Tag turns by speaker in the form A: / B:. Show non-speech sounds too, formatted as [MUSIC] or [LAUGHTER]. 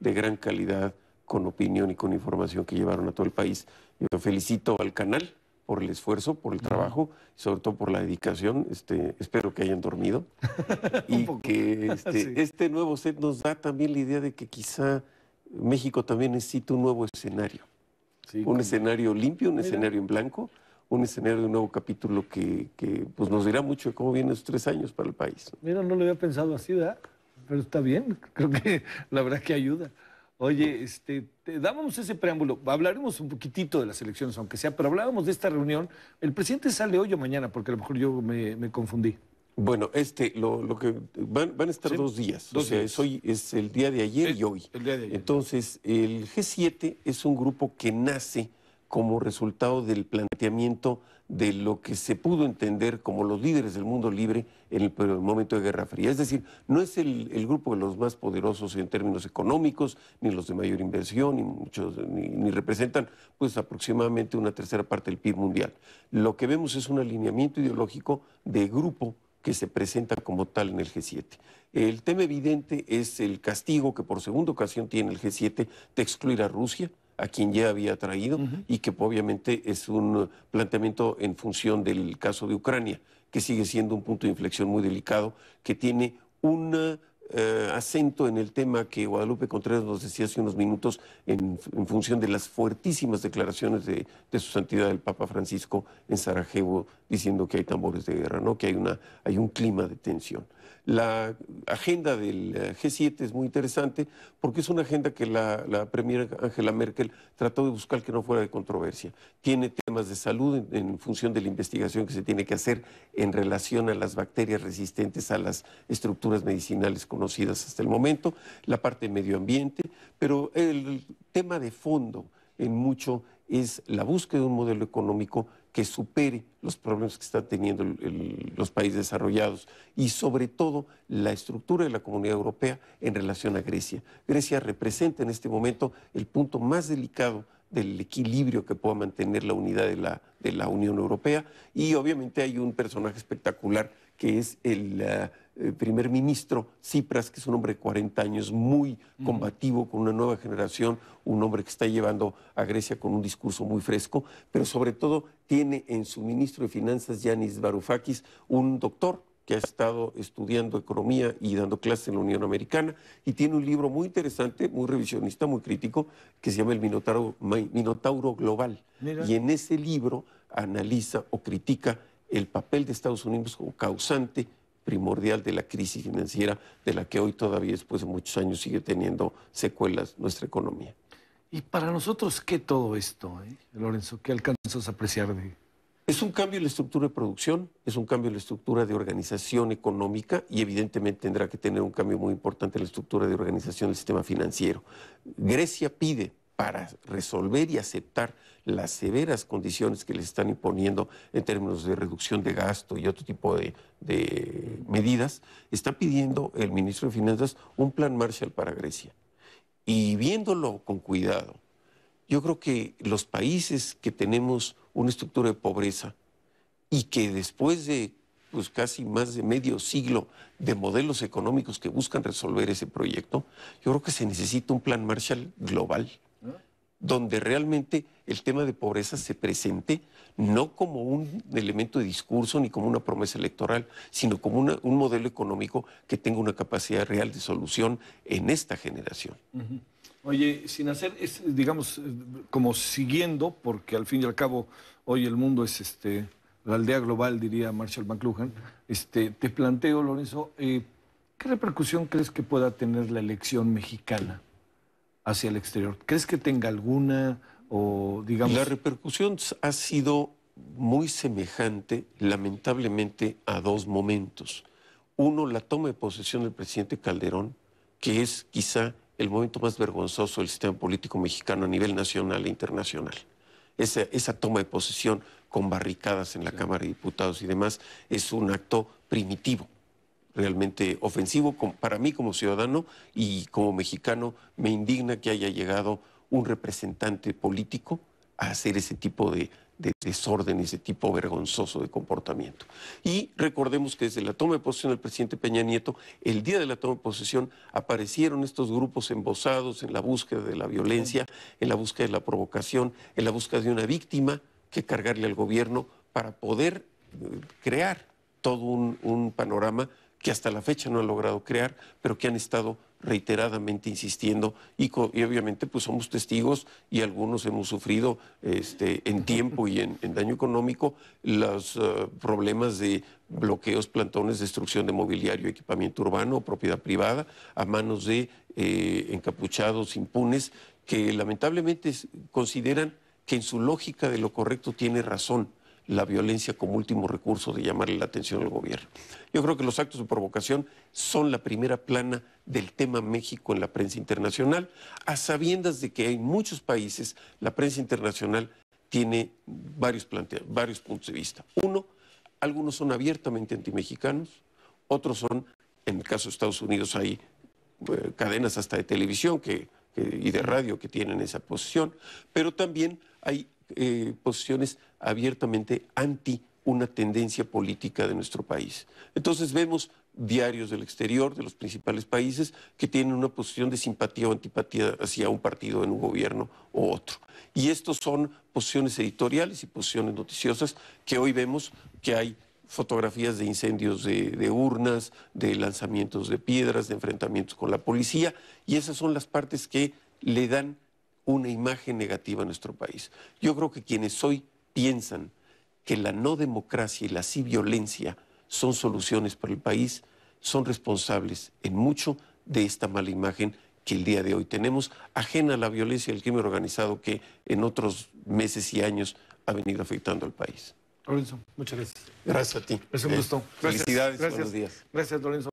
A: de gran calidad, con opinión y con información que llevaron a todo el país. Yo felicito al canal por el esfuerzo, por el trabajo, y sobre todo por la dedicación. Este, espero que hayan dormido [LAUGHS] y que este, este, nuevo set nos da también la idea de que quizá México también necesita un nuevo escenario. un escenario limpio, un escenario en blanco, un escenario de un nuevo capítulo que, que pues, nos dirá mucho de cómo vienen esos tres años para el país. Mira, no lo había pensado así, ¿verdad? pero está bien, creo que [LAUGHS] la verdad que ayuda. Oye, este, dábamos ese preámbulo, hablaremos un poquitito de las elecciones, aunque sea, pero hablábamos de esta reunión. ¿El presidente sale hoy o mañana? Porque a lo mejor yo me, me confundí. Bueno, este, lo, lo que van, van, a estar dos días. o sea, Es, hoy, es el día de ayer y hoy. Entonces, el G7 es un grupo que nace como resultado del planteamiento de lo que se pudo entender como los líderes del mundo libre en el, momento de Guerra Fría. Es decir, no es el, grupo de los más poderosos en términos económicos, ni los de mayor inversión, ni, muchos, ni representan pues, aproximadamente una tercera parte del PIB mundial. Lo que vemos es un alineamiento ideológico de grupo que se presenta como tal en el G7. El tema evidente es el castigo que por segunda ocasión tiene el G7 de excluir a Rusia a quien ya había traído y que pues, obviamente es un planteamiento en función del caso de Ucrania, que sigue siendo un punto de inflexión muy delicado, que tiene un eh, acento en el tema que Guadalupe Contreras nos decía hace unos minutos en, función de las fuertísimas declaraciones de, su santidad el Papa Francisco en Sarajevo diciendo que hay tambores de guerra, ¿no? que hay, una, hay un clima de tensión. La agenda del eh, G7 es muy interesante porque es una agenda que la, la Premier Angela Merkel trató de buscar que no fuera de controversia. Tiene temas de salud en, en, función de la investigación que se tiene que hacer en relación a las bacterias resistentes a las estructuras medicinales conocidas hasta el momento, la parte de medio ambiente, pero el tema de fondo en mucho es la búsqueda de un modelo económico que supere los problemas que están teniendo los países desarrollados y sobre todo la estructura de la comunidad europea en relación a Grecia. Grecia representa en este momento el punto más delicado del equilibrio que pueda mantener la unidad de la, Unión Europea y obviamente hay un personaje espectacular que es el... Eh, eh, primer ministro Tsipras, que es un hombre de 40 años, muy combativo con una nueva generación, un hombre que está llevando a Grecia con un discurso muy fresco, pero sobre todo tiene en su ministro de Finanzas, Yanis Varoufakis, un doctor que ha estado estudiando economía y dando clases en la Unión Americana, y tiene un libro muy interesante, muy revisionista, muy crítico, que se llama El Minotauro, Global. Y en ese libro analiza o critica el papel de Estados Unidos como causante primordial de la crisis financiera de la que hoy todavía después de muchos años sigue teniendo secuelas nuestra economía. ¿Y para nosotros qué todo esto, eh, Lorenzo? ¿Qué alcanzas a apreciar de...? Es un cambio en la estructura de producción, es un cambio en la estructura de organización económica y evidentemente tendrá que tener un cambio muy importante en la estructura de organización del sistema financiero. Grecia pide para resolver y aceptar las severas condiciones que le están imponiendo en términos de reducción de gasto y otro tipo de, medidas, está pidiendo el ministro de Finanzas un plan Marshall para Grecia. Y viéndolo con cuidado, yo creo que los países que tenemos una estructura de pobreza y que después de pues, casi más de medio siglo de modelos económicos que buscan resolver ese proyecto, yo creo que se necesita un plan Marshall global donde realmente el tema de pobreza se presente no como un elemento de discurso ni como una promesa electoral, sino como un modelo económico que tenga una capacidad real de solución en esta generación. Oye, sin hacer, digamos, como siguiendo, porque al fin y al cabo hoy el mundo es este, la aldea global, diría Marshall McLuhan, este, te planteo, Lorenzo, eh, ¿qué repercusión crees que pueda tener la elección mexicana? hacia el exterior. ¿Crees que tenga alguna o digamos... La repercusión ha sido muy semejante, lamentablemente, a dos momentos. Uno, la toma de posesión del presidente Calderón, que es quizá el momento más vergonzoso del sistema político mexicano a nivel nacional e internacional. Esa, toma de posesión con barricadas en la Cámara de Diputados y demás es un acto primitivo realmente ofensivo para mí como ciudadano y como mexicano me indigna que haya llegado un representante político a hacer ese tipo de, desorden, ese tipo vergonzoso de comportamiento. Y recordemos que desde la toma de posesión del presidente Peña Nieto, el día de la toma de posesión aparecieron estos grupos embosados en la búsqueda de la violencia, en la búsqueda de la provocación, en la búsqueda de una víctima que cargarle al gobierno para poder eh, crear todo un panorama que hasta la fecha no ha logrado crear, pero que han estado reiteradamente insistiendo y, obviamente pues somos testigos y algunos hemos sufrido este, en tiempo y en, daño económico los eh, problemas de bloqueos, plantones, destrucción de mobiliario, equipamiento urbano, propiedad privada, a manos de eh, encapuchados impunes que lamentablemente consideran que en su lógica de lo correcto tiene razón la violencia como último recurso de llamarle la atención al gobierno. Yo creo que los actos de provocación son la primera plana del tema México en la prensa internacional, a sabiendas de que en muchos países la prensa internacional tiene varios, plantea varios puntos de vista. Uno, algunos son abiertamente antimexicanos, otros son, en el caso de Estados Unidos hay eh, cadenas hasta de televisión y de radio que tienen esa posición, pero también hay eh, posiciones abiertamente anti una tendencia política de nuestro país. Entonces vemos diarios del exterior, de los principales países, que tienen una posición de simpatía o antipatía hacia un partido en un gobierno u otro. Y estos son posiciones editoriales y posiciones noticiosas que hoy vemos que hay fotografías de incendios de, urnas, de lanzamientos de piedras, de enfrentamientos con la policía, y esas son las partes que le dan una imagen negativa a nuestro país. Yo creo que quienes hoy piensan que la no democracia y la sí violencia son soluciones para el país, son responsables en mucho de esta mala imagen que el día de hoy tenemos, ajena a la violencia y el crimen organizado que en otros meses y años ha venido afectando al país. Lorenzo, muchas gracias. Gracias a ti. Es un gusto.
B: Felicidades, gracias. buenos
A: días. Gracias, Lorenzo.